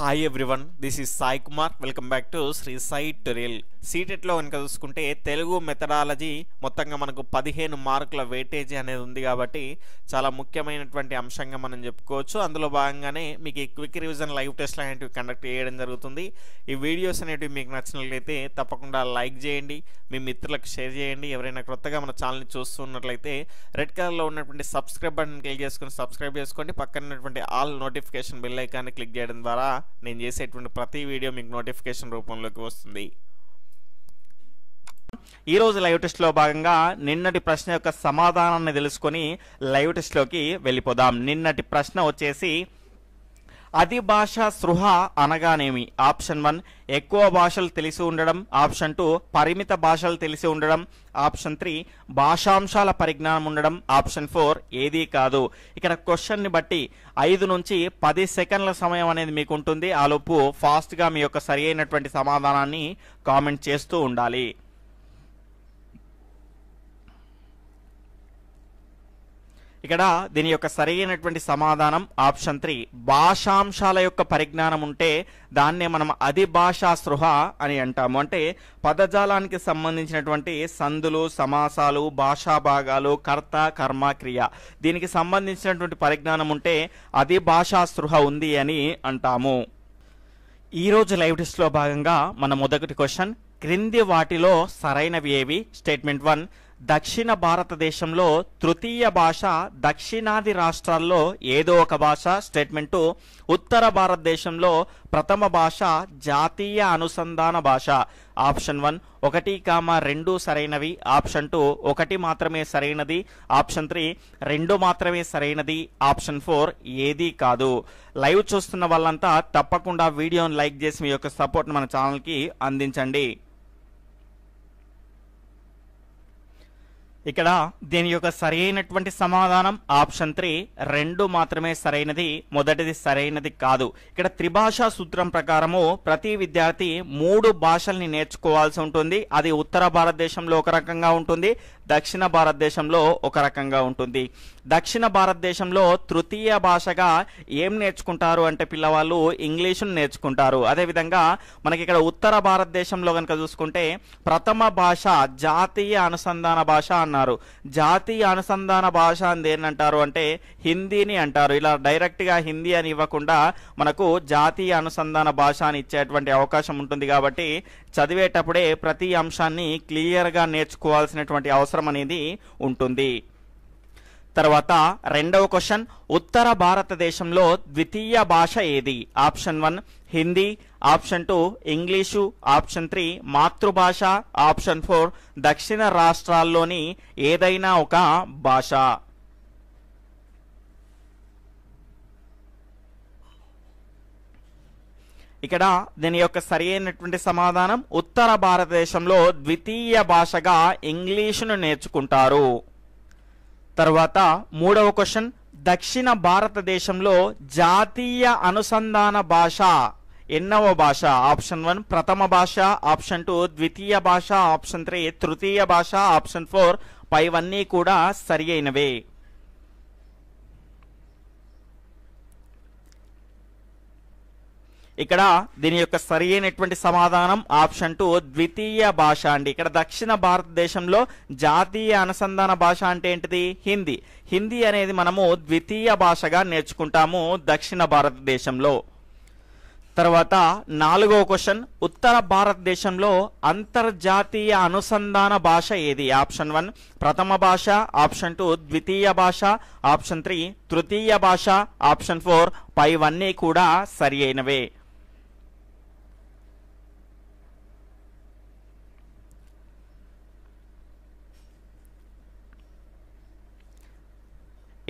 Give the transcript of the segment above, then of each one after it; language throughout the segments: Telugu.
Hi everyone, this is Sai Kumar. Welcome back to Sri Sai Tutorial. సీటెట్లో కనుక చూసుకుంటే తెలుగు మెథడాలజీ మొత్తంగా మనకు పదిహేను మార్కుల వెయిటేజీ అనేది ఉంది కాబట్టి చాలా ముఖ్యమైనటువంటి అంశంగా మనం చెప్పుకోవచ్చు అందులో భాగంగానే మీకు ఈ క్విక్ రివిజన్ లైవ్ టెస్ట్లు అనేటివి కండక్ట్ చేయడం జరుగుతుంది ఈ వీడియోస్ అనేటివి మీకు నచ్చినట్లయితే తప్పకుండా లైక్ చేయండి మీ మిత్రులకు షేర్ చేయండి ఎవరైనా క్రొత్తగా మన ఛానల్ని చూస్తున్నట్లయితే రెడ్ కలర్లో ఉన్నటువంటి సబ్స్క్రైబ్ బటన్ క్లిక్ చేసుకుని సబ్స్క్రైబ్ చేసుకోండి పక్కన ఉన్నటువంటి ఆల్ నోటిఫికేషన్ బిల్ ఐకాన్ని క్లిక్ చేయడం ద్వారా నేను చేసేటువంటి ప్రతి వీడియో మీకు నోటిఫికేషన్ రూపంలోకి వస్తుంది ఈరోజు లైవ్ టెస్ట్లో భాగంగా నిన్నటి ప్రశ్న యొక్క సమాధానాన్ని తెలుసుకొని లైవ్ టెస్ట్లోకి వెళ్ళిపోదాం నిన్నటి ప్రశ్న వచ్చేసి అతి భాష సృహ అనగానేమి ఆప్షన్ వన్ ఎక్కువ భాషలు తెలిసి ఉండడం ఆప్షన్ టూ పరిమిత భాషలు తెలిసి ఉండడం ఆప్షన్ త్రీ భాషాంశాల పరిజ్ఞానం ఉండడం ఆప్షన్ ఫోర్ ఏదీ కాదు ఇక్కడ క్వశ్చన్ని బట్టి ఐదు నుంచి పది సెకండ్ల సమయం అనేది మీకు ఉంటుంది ఆలోపు ఫాస్ట్గా మీ యొక్క సరి అయినటువంటి సమాధానాన్ని కామెంట్ చేస్తూ ఉండాలి ఇక్కడ దీని యొక్క సరైనటువంటి సమాధానం ఆప్షన్ త్రీ భాషాంశాల యొక్క పరిజ్ఞానం ఉంటే దాన్నే మనం భాషా సృహ అని అంటాము అంటే పదజాలానికి సంబంధించినటువంటి సందులు సమాసాలు భాషా భాగాలు కర్త కర్మ క్రియ దీనికి సంబంధించినటువంటి పరిజ్ఞానం ఉంటే భాషా సృహ ఉంది అని అంటాము ఈరోజు లైవ్ టెస్ట్లో భాగంగా మన మొదటి క్వశ్చన్ క్రింది వాటిలో సరైనవి ఏవి స్టేట్మెంట్ వన్ దక్షిణ భారతదేశంలో తృతీయ భాష దక్షిణాది రాష్ట్రాల్లో ఏదో ఒక భాష స్టేట్మెంటు ఉత్తర భారతదేశంలో ప్రథమ భాష జాతీయ అనుసంధాన భాష ఆప్షన్ వన్ ఒకటి కామ రెండు సరైనవి ఆప్షన్ టూ ఒకటి మాత్రమే సరైనది ఆప్షన్ త్రీ రెండు మాత్రమే సరైనది ఆప్షన్ ఫోర్ ఏది కాదు లైవ్ చూస్తున్న వాళ్ళంతా తప్పకుండా వీడియోని లైక్ చేసి మీ యొక్క సపోర్ట్ మన ఛానల్కి అందించండి ఇక్కడ దీని యొక్క సరైనటువంటి సమాధానం ఆప్షన్ త్రీ రెండు మాత్రమే సరైనది మొదటిది సరైనది కాదు ఇక్కడ త్రిభాషా సూత్రం ప్రకారము ప్రతి విద్యార్థి మూడు భాషల్ని నేర్చుకోవాల్సి ఉంటుంది అది ఉత్తర భారతదేశంలో ఒక రకంగా ఉంటుంది దక్షిణ భారతదేశంలో ఒక రకంగా ఉంటుంది దక్షిణ భారతదేశంలో తృతీయ భాషగా ఏం నేర్చుకుంటారు అంటే పిల్లవాళ్ళు ఇంగ్లీషును నేర్చుకుంటారు అదేవిధంగా మనకి ఇక్కడ ఉత్తర భారతదేశంలో కనుక చూసుకుంటే ప్రథమ భాష జాతీయ అనుసంధాన భాష అన్నారు జాతీయ అనుసంధాన భాష అంది ఏంటంటారు అంటే హిందీని అంటారు ఇలా డైరెక్ట్గా హిందీ అని ఇవ్వకుండా మనకు జాతీయ అనుసంధాన భాష అని ఇచ్చేటువంటి అవకాశం ఉంటుంది కాబట్టి చదివేటప్పుడే ప్రతి అంశాన్ని క్లియర్గా నేర్చుకోవాల్సినటువంటి అవసరం అనేది ఉంటుంది తర్వాత రెండవ క్వశ్చన్ ఉత్తర భారతదేశంలో ద్వితీయ భాష ఏది option one Hindi option two English option three మాతృభాష ఆప్షన్ ఫోర్ దక్షిణ రాష్ట్రాల్లోని ఏదైనా ఒక భాష ఇక్కడ దీని యొక్క అయినటువంటి సమాధానం ఉత్తర భారతదేశంలో ద్వితీయ భాషగా ఇంగ్లీషును నేర్చుకుంటారు తర్వాత మూడవ క్వశ్చన్ దక్షిణ భారతదేశంలో జాతీయ అనుసంధాన భాష ఎన్నవ భాష ఆప్షన్ వన్ ప్రథమ భాష ఆప్షన్ టూ ద్వితీయ భాష ఆప్షన్ త్రీ తృతీయ భాష ఆప్షన్ ఫోర్ పైవన్నీ కూడా సరి అయినవే ఇక్కడ దీని యొక్క సరి అయినటువంటి సమాధానం ఆప్షన్ టూ ద్వితీయ భాష అండి ఇక్కడ దక్షిణ భారతదేశంలో జాతీయ అనుసంధాన భాష అంటే ఏంటిది హిందీ హిందీ అనేది మనము ద్వితీయ భాషగా నేర్చుకుంటాము దక్షిణ భారతదేశంలో తర్వాత నాలుగో క్వశ్చన్ ఉత్తర భారతదేశంలో అంతర్జాతీయ అనుసంధాన భాష ఏది ఆప్షన్ వన్ ప్రథమ భాష ఆప్షన్ టూ ద్వితీయ భాష ఆప్షన్ త్రీ తృతీయ భాష ఆప్షన్ ఫోర్ పైవన్నీ కూడా సరి అయినవే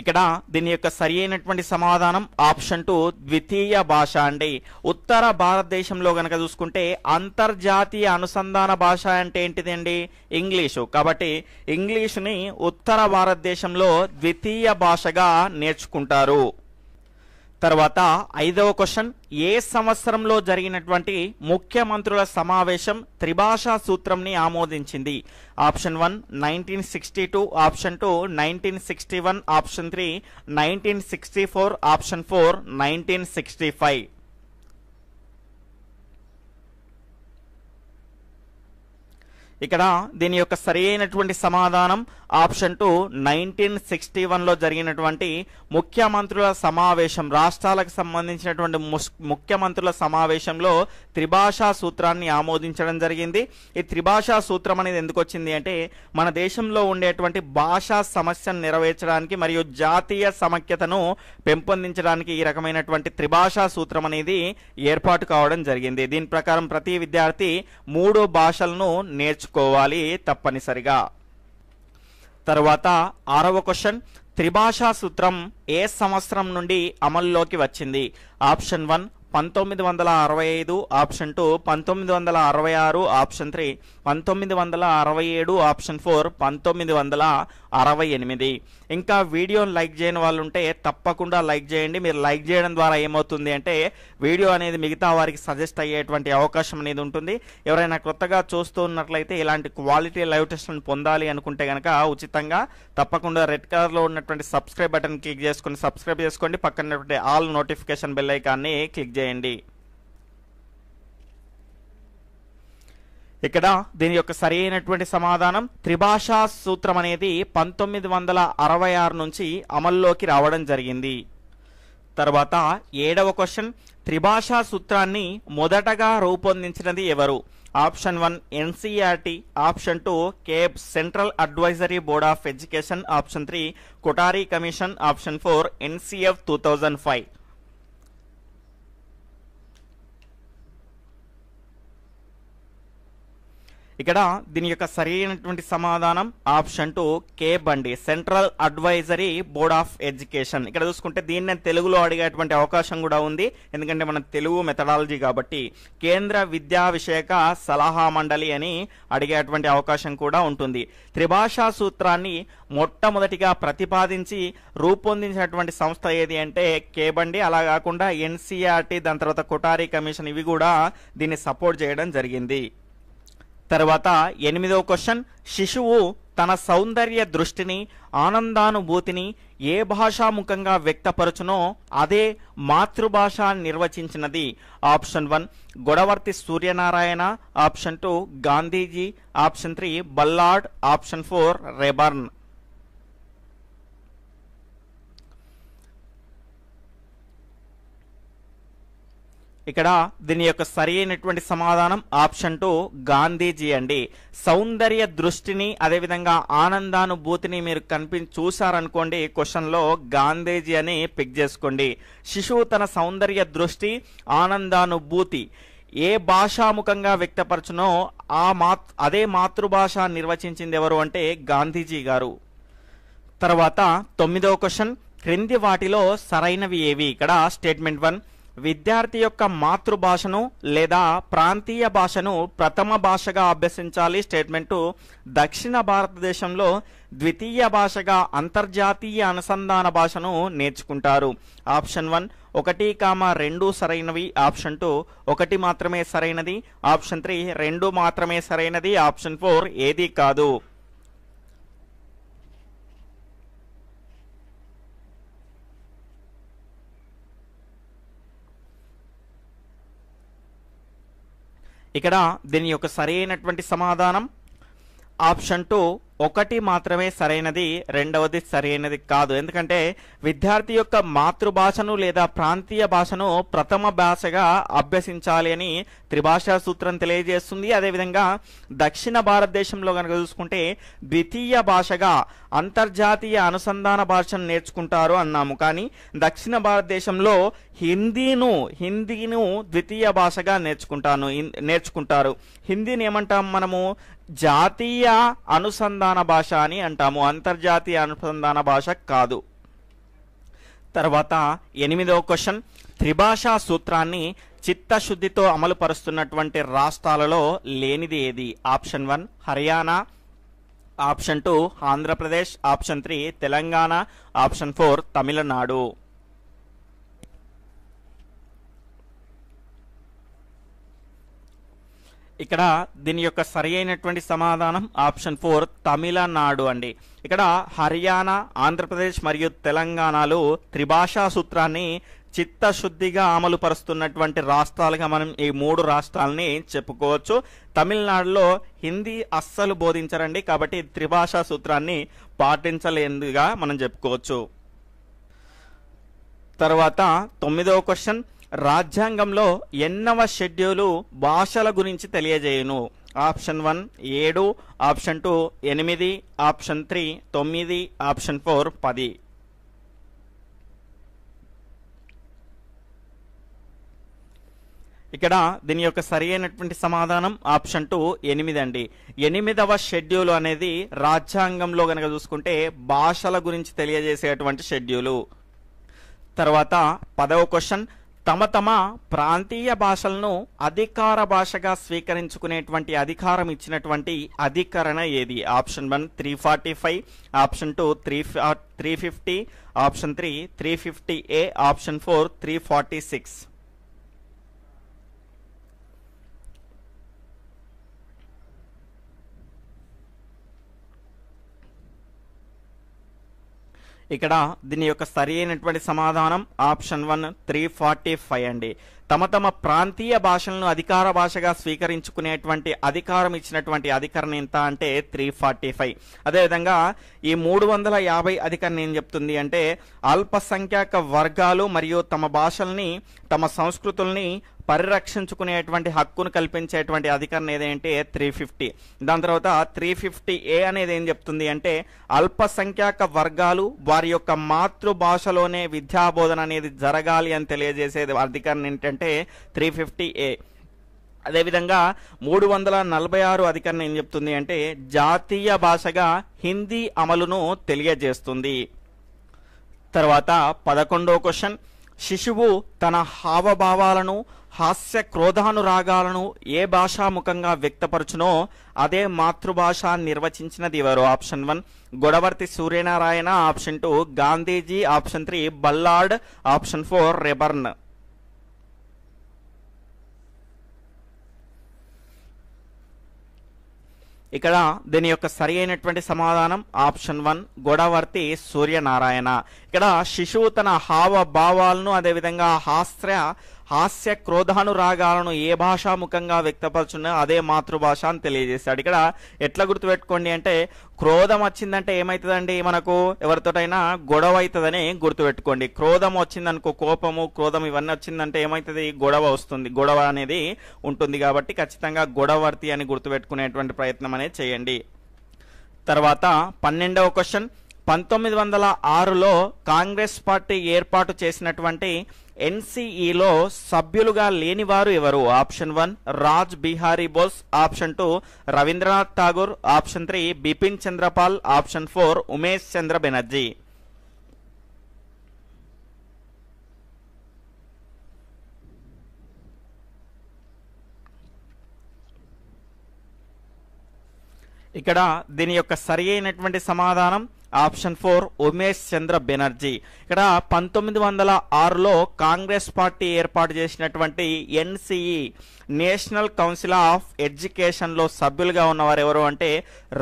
ఇక్కడ దీని యొక్క సరి అయినటువంటి సమాధానం ఆప్షన్ టు ద్వితీయ భాష అండి ఉత్తర భారతదేశంలో గనక చూసుకుంటే అంతర్జాతీయ అనుసంధాన భాష అంటే ఏంటిదండి ఇంగ్లీషు కాబట్టి ఇంగ్లీషుని ఉత్తర భారతదేశంలో ద్వితీయ భాషగా నేర్చుకుంటారు తర్వాత ఐదవ క్వశ్చన్ ఏ సంవత్సరంలో జరిగినటువంటి ముఖ్యమంత్రుల సమావేశం త్రిభాషా సూత్రంని ఆమోదించింది option one nineteen sixty two option two nineteen sixty one option three nineteen sixty four option four nineteen sixty five ఇక్కడ దీని యొక్క సరైనటువంటి సమాధానం ఆప్షన్ టూ నైన్టీన్ సిక్స్టీ వన్లో జరిగినటువంటి ముఖ్యమంత్రుల సమావేశం రాష్ట్రాలకు సంబంధించినటువంటి ముఖ్యమంత్రుల సమావేశంలో త్రిభాషా సూత్రాన్ని ఆమోదించడం జరిగింది ఈ త్రిభాషా సూత్రం అనేది ఎందుకు వచ్చింది అంటే మన దేశంలో ఉండేటువంటి భాషా సమస్యను నెరవేర్చడానికి మరియు జాతీయ సమఖ్యతను పెంపొందించడానికి ఈ రకమైనటువంటి త్రిభాషా సూత్రం అనేది ఏర్పాటు కావడం జరిగింది దీని ప్రకారం ప్రతి విద్యార్థి మూడు భాషలను నేర్చు తెలుసుకోవాలి తప్పనిసరిగా తర్వాత ఆరవ క్వశ్చన్ త్రిభాషా సూత్రం ఏ సంవత్సరం నుండి అమల్లోకి వచ్చింది ఆప్షన్ వన్ పంతొమ్మిది వందల అరవై ఐదు ఆప్షన్ టూ పంతొమ్మిది వందల అరవై ఆరు ఆప్షన్ త్రీ పంతొమ్మిది వందల అరవై ఏడు ఆప్షన్ ఫోర్ పంతొమ్మిది వందల అరవై ఎనిమిది ఇంకా వీడియోని లైక్ చేయని వాళ్ళు ఉంటే తప్పకుండా లైక్ చేయండి మీరు లైక్ చేయడం ద్వారా ఏమవుతుంది అంటే వీడియో అనేది మిగతా వారికి సజెస్ట్ అయ్యేటువంటి అవకాశం అనేది ఉంటుంది ఎవరైనా కొత్తగా చూస్తూ ఉన్నట్లయితే ఇలాంటి క్వాలిటీ లైవ్ టెస్ట్లను పొందాలి అనుకుంటే కనుక ఉచితంగా తప్పకుండా రెడ్ కలర్లో ఉన్నటువంటి సబ్స్క్రైబ్ బటన్ క్లిక్ చేసుకుని సబ్స్క్రైబ్ చేసుకోండి పక్కన ఆల్ నోటిఫికేషన్ బెల్ ఐకాన్ని క్లిక్ చేయండి ఇక్కడ దీని యొక్క సరి అయినటువంటి సమాధానం త్రిభాషా సూత్రం అనేది పంతొమ్మిది వందల అరవై ఆరు నుంచి అమల్లోకి రావడం జరిగింది తర్వాత ఏడవ క్వశ్చన్ త్రిభాషా సూత్రాన్ని మొదటగా రూపొందించినది ఎవరు option one NCERT option two CABE central advisory board of education option three Kothari commission option four NCF two thousand five ఇక్కడ దీని యొక్క సరైనటువంటి సమాధానం ఆప్షన్ టు కే బండి central advisory board of education ఇక్కడ చూసుకుంటే దీన్ని తెలుగులో అడిగేటువంటి అవకాశం కూడా ఉంది ఎందుకంటే మన తెలుగు మెథడాలజీ కాబట్టి కేంద్ర విద్యా విషయక సలహా మండలి అని అడిగేటువంటి అవకాశం కూడా ఉంటుంది త్రిభాషా సూత్రాన్ని మొట్టమొదటిగా ప్రతిపాదించి రూపొందించినటువంటి సంస్థ ఏది అంటే కే బండి అలా కాకుండా ఎన్సీఆర్టీ దాని తర్వాత కొటారీ కమిషన్ ఇవి కూడా దీన్ని సపోర్ట్ చేయడం జరిగింది తర్వాత ఎనిమిదో క్వశ్చన్ శిశువు తన సౌందర్య దృష్టిని ఆనందానుభూతిని ఏ భాషాముఖంగా వ్యక్తపరచునో అదే మాతృభాష నిర్వచించినది option one Godavarthi Suryanarayana option two Gandhiji option three Ballard option four రెబర్న్ ఇక్కడ దీని యొక్క సరి అయినటువంటి సమాధానం ఆప్షన్ టు గాంధీజీ అండి సౌందర్య దృష్టిని అదేవిధంగా ఆనందానుభూతిని మీరు కనిపి చూశారనుకోండి క్వశ్చన్లో గాంధీజీ అని పిక్ చేసుకోండి శిశువు తన సౌందర్య దృష్టి ఆనందానుభూతి ఏ భాషాముఖంగా వ్యక్తపరచునో ఆ మాత్ అదే మాతృభాష నిర్వచించింది ఎవరు అంటే గాంధీజీ గారు తర్వాత తొమ్మిదవ క్వశ్చన్ క్రింది వాటిలో సరైనవి ఏవి ఇక్కడ స్టేట్మెంట్ వన్ విద్యార్థి యొక్క మాతృభాషను లేదా ప్రాంతీయ భాషను ప్రథమ భాషగా అభ్యసించాలి స్టేట్మెంటు దక్షిణ భారతదేశంలో ద్వితీయ భాషగా అంతర్జాతీయ అనుసంధాన భాషను నేర్చుకుంటారు ఆప్షన్ వన్ ఒకటి కామ రెండు సరైనవి ఆప్షన్ టూ ఒకటి మాత్రమే సరైనది ఆప్షన్ త్రీ రెండు మాత్రమే సరైనది ఆప్షన్ ఫోర్ ఏది కాదు ఇక్కడ దీని యొక్క సరైనటువంటి సమాధానం ఆప్షన్ టూ ఒకటి మాత్రమే సరైనది రెండవది సరైనది కాదు ఎందుకంటే విద్యార్థి యొక్క మాతృభాషను లేదా ప్రాంతీయ భాషను ప్రథమ భాషగా అభ్యసించాలి అని త్రిభాషా సూత్రం తెలియజేస్తుంది అదేవిధంగా దక్షిణ భారతదేశంలో కనుక చూసుకుంటే ద్వితీయ భాషగా అంతర్జాతీయ అనుసంధాన భాషను నేర్చుకుంటారు అన్నాము కానీ దక్షిణ భారతదేశంలో హిందీను హిందీను ద్వితీయ భాషగా నేర్చుకుంటాను నేర్చుకుంటారు హిందీని ఏమంటాం మనము జాతీయ అనుసంధాన భాష అని అంటాము అంతర్జాతీయ అనుసంధాన భాష కాదు తర్వాత ఎనిమిదవ క్వశ్చన్ త్రిభాషా సూత్రాన్ని చిత్తశుద్ధితో అమలు పరుస్తున్నటువంటి రాష్ట్రాలలో లేనిది ఏది option one Haryana option two Andhra Pradesh option three Telangana option four Tamil Nadu ఇక్కడ దీని యొక్క సరి అయినటువంటి సమాధానం ఆప్షన్ ఫోర్ తమిళనాడు అండి ఇక్కడ హర్యానా ఆంధ్రప్రదేశ్ మరియు తెలంగాణలో త్రిభాషా సూత్రాన్ని చిత్తశుద్ధిగా అమలు పరుస్తున్నటువంటి రాష్ట్రాలుగా మనం ఈ మూడు రాష్ట్రాలని చెప్పుకోవచ్చు తమిళనాడులో హిందీ అస్సలు బోధించరండి కాబట్టి త్రిభాషా సూత్రాన్ని పాటించలేదుగా మనం చెప్పుకోవచ్చు తర్వాత తొమ్మిదవ క్వశ్చన్ రాజ్యాంగంలో ఎన్నవ షెడ్యూలు భాషల గురించి తెలియజేయును ఆప్షన్ వన్ ఏడు ఆప్షన్ టూ ఎనిమిది ఆప్షన్ త్రీ తొమ్మిది ఆప్షన్ ఫోర్ పది ఇక్కడ దీని యొక్క సరి అయినటువంటి సమాధానం ఆప్షన్ టూ ఎనిమిది అండి ఎనిమిదవ షెడ్యూల్ అనేది రాజ్యాంగంలో కనుక చూసుకుంటే భాషల గురించి తెలియజేసేటువంటి షెడ్యూలు తర్వాత పదవ క్వశ్చన్ తమ తమ ప్రాంతీయ భాషలను అధికార భాషగా స్వీకరించుకునేటువంటి అధికారం ఇచ్చినటువంటి అధికరణ ఏది option one three forty five option two three three fifty option three three fifty A option four three forty six ఇక్కడ దీని యొక్క సరి అయినటువంటి సమాధానం option one three forty five అండి తమ తమ ప్రాంతీయ భాషలను అధికార భాషగా స్వీకరించుకునేటువంటి అధికారం ఇచ్చినటువంటి అధికరణ ఎంత అంటే త్రీ ఫార్టీ ఫైవ్ అదేవిధంగా ఈ మూడు వందల యాభై అధికరణ ఏం చెప్తుంది అంటే అల్పసంఖ్యాక వర్గాలు మరియు తమ భాషల్ని తమ సంస్కృతుల్ని పరిరక్షించుకునేటువంటి హక్కును కల్పించేటువంటి అధికరణ అంటే త్రీ ఫిఫ్టీ దాని తర్వాత త్రీ ఫిఫ్టీ ఏ అనేది ఏం చెప్తుంది అంటే అల్పసంఖ్యాక వర్గాలు వారి యొక్క మాతృభాషలోనే విద్యాబోధన అనేది జరగాలి అని తెలియజేసేది అధికరణ ఏంటంటే అంటే త్రీ ఫిఫ్టీ ఏ అదేవిధంగా మూడు వందల నలభై ఆరు అధికరణ ఏం చెప్తుంది అంటే జాతీయ భాషగా హిందీ అమలును తెలియజేస్తుంది తర్వాత పదకొండో క్వశ్చన్ శిశువు తన హావభావాలను హాస్య క్రోధానురాగాలను ఏ భాషాముఖంగా వ్యక్తపరచునో అదే మాతృభాష నిర్వచించినది ఎవరు option one Godavarthi Suryanarayana option two Gandhiji option three Ballard option four రెబర్న్ ఇక్కడ దీని యొక్క సరి అయినటువంటి సమాధానం ఆప్షన్ వన్ గోడావర్తి సూర్యనారాయణ ఇక్కడ శిశువు తన హావభావాలను అదేవిధంగా హాస్య హాస్య క్రోధానురాగాలను ఏ భాషాముఖంగా వ్యక్తపరచున్నా అదే మాతృభాష అని తెలియజేశాడు ఇక్కడ ఎట్లా గుర్తుపెట్టుకోండి అంటే క్రోధం వచ్చిందంటే ఏమవుతుందండి మనకు ఎవరితోటైనా గొడవ అవుతుందని గుర్తుపెట్టుకోండి క్రోధం వచ్చిందనుకో కోపము క్రోధం ఇవన్నీ వచ్చిందంటే ఏమవుతుంది గొడవ వస్తుంది గొడవ అనేది ఉంటుంది కాబట్టి ఖచ్చితంగా గొడవర్తి అని గుర్తుపెట్టుకునేటువంటి ప్రయత్నం అనేది చేయండి తర్వాత పన్నెండవ క్వశ్చన్ పంతొమ్మిది వందల ఆరులో కాంగ్రెస్ పార్టీ ఏర్పాటు చేసినటువంటి ఎన్సీఈలో సభ్యులుగా లేనివారు ఎవరు option one Raj Bihari Bose option two Rabindranath Tagore option three Bipin Chandra Pal option four Umesh Chandra Banerjee ఇక్కడ దీని యొక్క సరి అయినటువంటి సమాధానం ఆప్షన్ ఫోర్ ఉమేష్ చంద్ర బెనర్జీ ఇక్కడ పంతొమ్మిది వందల ఆరులో కాంగ్రెస్ పార్టీ ఏర్పాటు చేసినటువంటి ఎన్సిఈ నేషనల్ కౌన్సిల్ ఆఫ్ ఎడ్యుకేషన్లో సభ్యులుగా ఉన్నవారు ఎవరు అంటే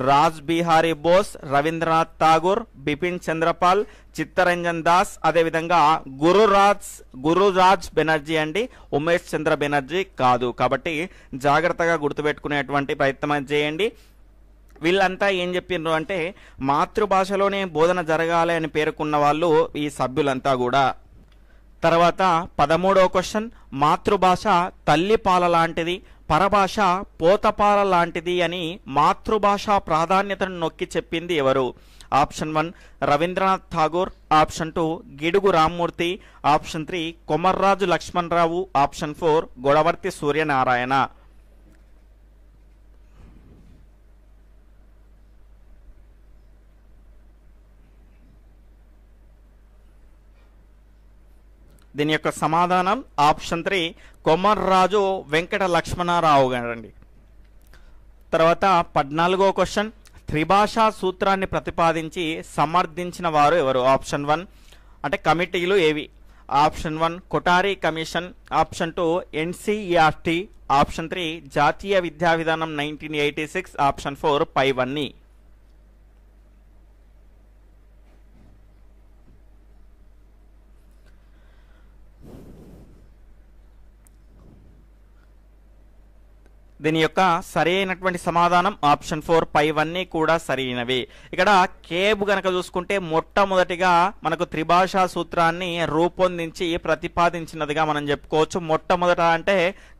రాజ్ బిహారీ బోస్ రవీంద్రనాథ్ ఠాగూర్ బిపిన్ చంద్రపాల్ చిత్తరంజన్ దాస్ అదేవిధంగా గురురాజ్ గురురాజ్ బెనర్జీ అండి ఉమేష్ చంద్ర బెనర్జీ కాదు కాబట్టి జాగ్రత్తగా గుర్తుపెట్టుకునేటువంటి ప్రయత్నం చేయండి వీళ్ళంతా ఏం చెప్పిండ్రు అంటే మాతృభాషలోనే బోధన జరగాలి అని పేర్కొన్న వాళ్ళు ఈ సభ్యులంతా కూడా తర్వాత పదమూడవ క్వశ్చన్ మాతృభాష తల్లిపాల లాంటిది పరభాష పోతపాల లాంటిది అని మాతృభాష ప్రాధాన్యతను నొక్కి చెప్పింది ఎవరు option one Rabindranath Tagore option two Gidugu Rammurthy option three Komarraju Lakshmana Rao option four Godavarthi Suryanarayana దీని యొక్క సమాధానం ఆప్షన్ త్రీ కొమర్రాజు వెంకట లక్ష్మణారావు గారండి తర్వాత పద్నాలుగో క్వశ్చన్ త్రిభాషా సూత్రాన్ని ప్రతిపాదించి సమర్థించిన వారు ఎవరు ఆప్షన్ వన్ అంటే కమిటీలు ఏవి option one Kothari commission option two NCERT option three జాతీయ విద్యా విధానం nineteen eighty six option four పైవన్నీ దీని యొక్క సరైనటువంటి సమాధానం ఆప్షన్ ఫోర్ అన్నీ కూడా సరైనవి ఇక్కడ కేబ్ గనక చూసుకుంటే మొట్టమొదటిగా మనకు త్రిభాషా సూత్రాన్ని రూపొందించి ప్రతిపాదించినదిగా మనం చెప్పుకోవచ్చు మొట్టమొదట అంటే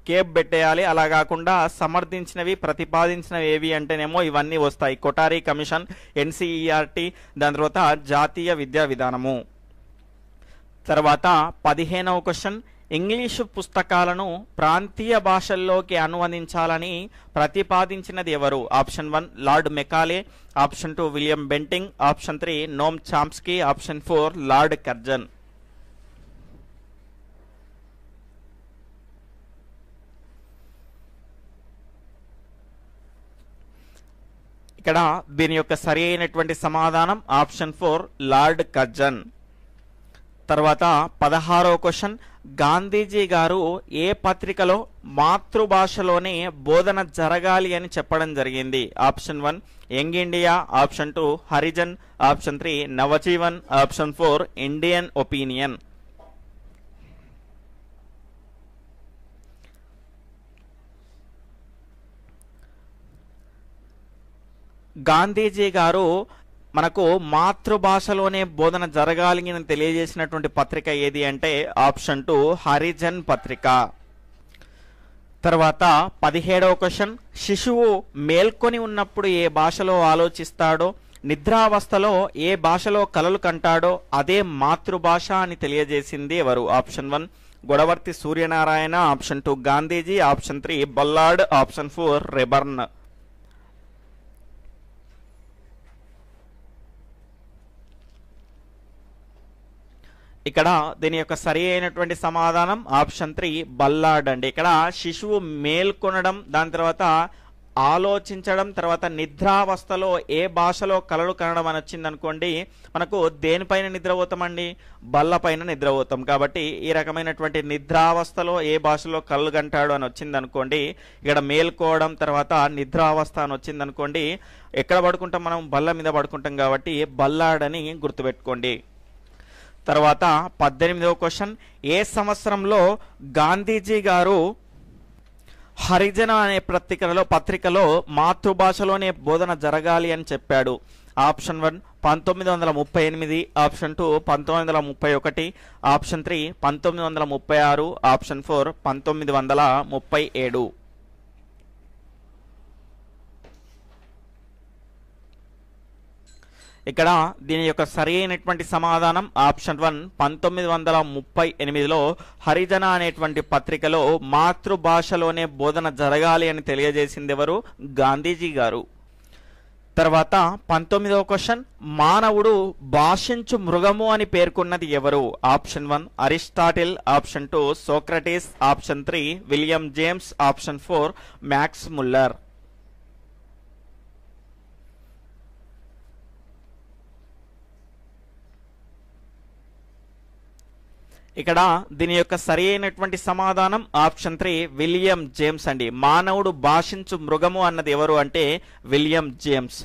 కేబ్ పెట్టేయాలి అలా కాకుండా సమర్థించినవి ప్రతిపాదించినవి ఏవి అంటేనేమో ఇవన్నీ వస్తాయి కొటారీ కమిషన్ ఎన్సీఈఆర్టీ దాని తర్వాత జాతీయ విద్యా విధానము తర్వాత పదిహేనవ క్వశ్చన్ ఇంగ్లీషు పుస్తకాలను ప్రాంతీయ భాషల్లోకి అనువదించాలని ప్రతిపాదించినది ఎవరు option one Lord Macaulay option two William Bentinck option three Noam Chomsky option four Lord Curzon ఇక్కడ దీని యొక్క సరి అయినటువంటి సమాధానం ఆప్షన్ ఫోర్ లార్డ్ కర్జన్ తర్వాత పదహారో క్వశ్చన్ గాంధీజీ గారు ఏ పత్రికలో మాతృభాషలోనే బోధన జరగాలి అని చెప్పడం జరిగింది option one Young India option two Harijan option three Navajivan option four Indian Opinion Gandhiji గారు మనకు మాతృభాషలోనే బోధన జరగాలి అని తెలియజేసినటువంటి పత్రిక ఏది అంటే ఆప్షన్ టూ హరిజన్ పత్రిక తర్వాత పదిహేడవ క్వశ్చన్ శిశువు మేల్కొని ఉన్నప్పుడు ఏ భాషలో ఆలోచిస్తాడో నిద్రావస్థలో ఏ భాషలో కలలు కంటాడో అదే మాతృభాష అని తెలియజేసింది ఎవరు option one Godavarthi Suryanarayana option two Gandhiji option three Bollad option four రెబర్న్ ఇక్కడ దీని యొక్క సరి అయినటువంటి సమాధానం ఆప్షన్ త్రీ బల్లాడ్ అండి ఇక్కడ శిశువు మేల్కొనడం దాని తర్వాత ఆలోచించడం తర్వాత నిద్రావస్థలో ఏ భాషలో కలలు కనడం అని వచ్చిందనుకోండి మనకు దేనిపైన నిద్రపోతామండి బల్లపైన నిద్రపోతాం కాబట్టి ఈ రకమైనటువంటి నిద్రావస్థలో ఏ భాషలో కళ్ళు కంటాడు అని వచ్చిందనుకోండి ఇక్కడ మేల్కోవడం తర్వాత నిద్రావస్థ అని వచ్చింది అనుకోండి ఎక్కడ పడుకుంటాం మనం బల్ల మీద పడుకుంటాం కాబట్టి బల్లాడని గుర్తుపెట్టుకోండి తర్వాత పద్దెనిమిదవ క్వశ్చన్ ఏ సంవత్సరంలో గాంధీజీ గారు హరిజన అనే పత్రికలో పత్రికలో మాతృభాషలోనే బోధన జరగాలి అని చెప్పాడు ఆప్షన్ వన్ పంతొమ్మిది వందల ముప్పై ఎనిమిది ఆప్షన్ టూ పంతొమ్మిది వందల ముప్పై ఒకటి ఆప్షన్ త్రీ పంతొమ్మిది వందల ముప్పై ఆరు ఆప్షన్ ఫోర్ పంతొమ్మిది వందల ముప్పై ఏడు ఇక్కడ దీని యొక్క సరి అయినటువంటి సమాధానం ఆప్షన్ వన్ పంతొమ్మిది వందల ముప్పై ఎనిమిదిలో హరిజన అనేటువంటి పత్రికలో మాతృభాషలోనే బోధన జరగాలి అని తెలియజేసింది ఎవరు గాంధీజీ గారు తర్వాత పంతొమ్మిదవ క్వశ్చన్ మానవుడు భాషించు మృగము అని పేర్కొన్నది ఎవరు option one Aristotle option two Socrates option three William James option four Max Muller ఇక్కడ దీని యొక్క సరి అయినటువంటి సమాధానం ఆప్షన్ త్రీ విలియం జేమ్స్ అండి మానవుడు భాషించు మృగము అన్నది ఎవరు అంటే విలియం జేమ్స్